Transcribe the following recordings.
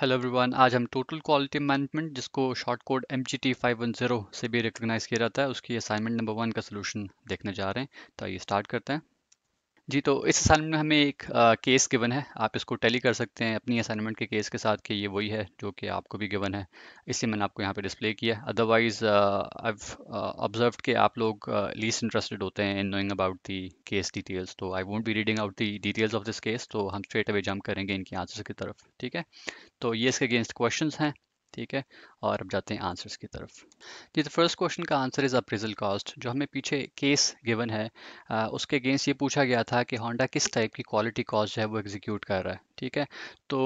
Hello everyone आज हम total quality management जिसको short code M G T five one zero से भी रिकोगनाइज किया जाता है उसकी असाइनमेंट नंबर वन का सोल्यूशन देखने जा रहे हैं तो आइए स्टार्ट करते हैं जी तो इस असाइनमेंट में हमें एक केस गिवन है आप इसको टैली कर सकते हैं अपनी असाइनमेंट के केस के साथ कि ये वही है जो कि आपको भी गिवन है इसलिए मैंने आपको यहाँ पे डिस्प्ले किया अदरवाइज आई ऑब्जर्व के आप लोग लीस्ट इंटरेस्टेड होते हैं in knowing about the case details तो I won't be reading out the details of this case तो हम स्ट्रेट अवे जम करेंगे इनकी आंसर्स की तरफ ठीक है तो ये इसके अगेंस्ट क्वेश्चन हैं ठीक है और अब जाते हैं आंसर्स की तरफ जी तो फर्स्ट क्वेश्चन का आंसर इज़ अप्रिजल कॉस्ट जो हमें पीछे केस गिवन है आ, उसके अगेंस्ट ये पूछा गया था कि होंडा किस टाइप की क्वालिटी कॉस्ट है वो एग्जीक्यूट कर रहा है ठीक है तो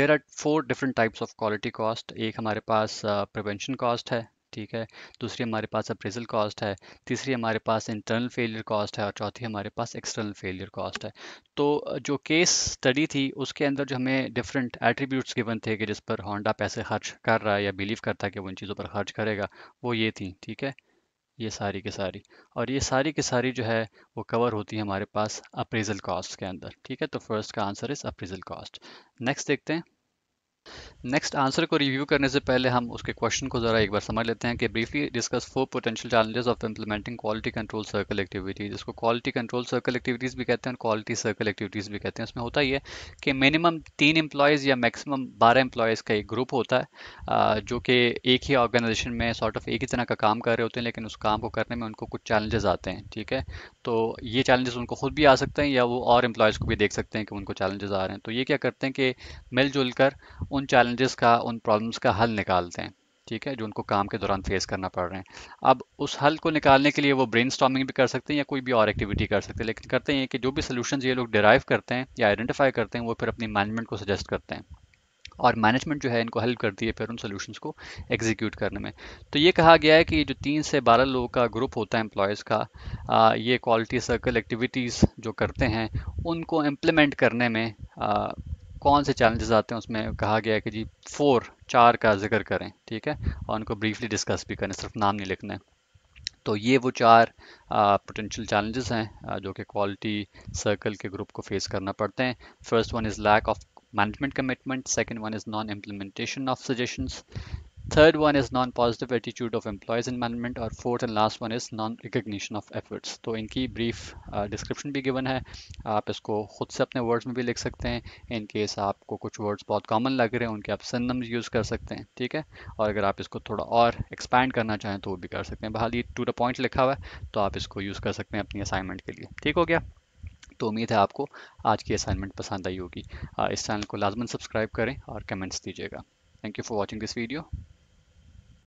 there are four different types of quality cost एक हमारे पास प्रिवेंशन uh, कॉस्ट है ठीक है दूसरी हमारे पास अप्रेजल कॉस्ट है तीसरी हमारे पास इंटरनल फेलियर कॉस्ट है और चौथी हमारे पास एक्सटर्नल फेलियर कॉस्ट है तो जो केस स्टडी थी उसके अंदर जो हमें डिफरेंट एट्रीब्यूट्स गिवन थे कि जिस पर होंडा पैसे खर्च कर रहा है या बिलीव करता है कि वो इन चीज़ों पर खर्च करेगा वो ये थी ठीक है ये सारी की सारी और ये सारी की सारी जो है वो कवर होती है हमारे पास अप्रेजल कॉस्ट के अंदर ठीक है तो फर्स्ट का answer is appraisal cost next देखते हैं नेक्स्ट आंसर को रिव्यू करने से पहले हम उसके क्वेश्चन को ज़रा एक बार समझ लेते हैं कि briefly discuss four potential challenges of implementing quality control circle activities इसको क्वालिटी कंट्रोल सर्कल एक्टिविटीज़ भी कहते हैं और क्वालिटी सर्कल एक्टिविटीज़ भी कहते हैं उसमें होता ही है कि मिनिमम तीन एम्प्लॉयज़ या मैक्सिमम बारह एम्प्लॉयज़ का एक ग्रुप होता है जो कि एक ही ऑर्गेनाइजेशन में सॉर्ट ऑफ एक ही तरह का काम कर रहे होते हैं लेकिन उस काम को करने में उनको कुछ चैलेंजेस आते हैं ठीक है तो ये चैलेंजेस उनको खुद भी आ सकते हैं या वो और एम्प्लॉयज़ को भी देख सकते हैं कि उनको चैलेंजेस आ रहे हैं तो ये क्या करते हैं कि मिलजुल कर उन चैलेंजेस का उन प्रॉब्लम्स का हल निकालते हैं ठीक है जो उनको काम के दौरान फेस करना पड़ रहे हैं अब उस हल को निकालने के लिए वो ब्रेन भी कर सकते हैं या कोई भी और एक्टिविटी कर सकते हैं लेकिन करते हैं कि जो भी सोल्यूशन ये लोग डिराइव करते हैं या आइडेंटिफाई करते हैं वो फिर अपनी मैनेजमेंट को सजेस्ट करते हैं और मैनेजमेंट जो है इनको हेल्प करती है फिर उन सोल्यूशन को एग्जीक्यूट करने में तो ये कहा गया है कि जो तीन से बारह लोगों का ग्रुप होता है एम्प्लॉयज़ का आ, ये क्वालिटी सर्कल एक्टिविटीज़ जो करते हैं उनको इम्प्लीमेंट करने में आ, कौन से चैलेंजेस आते हैं उसमें कहा गया है कि जी फोर चार का जिक्र करें ठीक है और उनको ब्रीफली डिस्कस भी करें सिर्फ नाम नहीं लिखना है तो ये वो चार पोटेंशियल चैलेंजेस हैं जो कि क्वालिटी सर्कल के ग्रुप को फेस करना पड़ते हैं first one is lack of management commitment. Second one is non-implementation of suggestions. Third one is non-positive attitude of employees in management Or fourth and last one is non-recognition of efforts. तो इनकी brief uh, description भी given है आप इसको खुद से अपने words में भी लिख सकते हैं in case आपको कुछ words बहुत common लग रहे हैं उनके आप synonyms use कर सकते हैं ठीक है और अगर आप इसको थोड़ा और expand करना चाहें तो वो भी कर सकते हैं बहाल ये to the point लिखा हुआ है तो आप इसको use कर सकते हैं अपनी assignment के लिए ठीक हो गया तो उम्मीद है आपको आज की असाइनमेंट पसंद आई होगी इस चैनल को लाजमन सब्सक्राइब करें और कमेंट्स दीजिएगा thank you for watching this video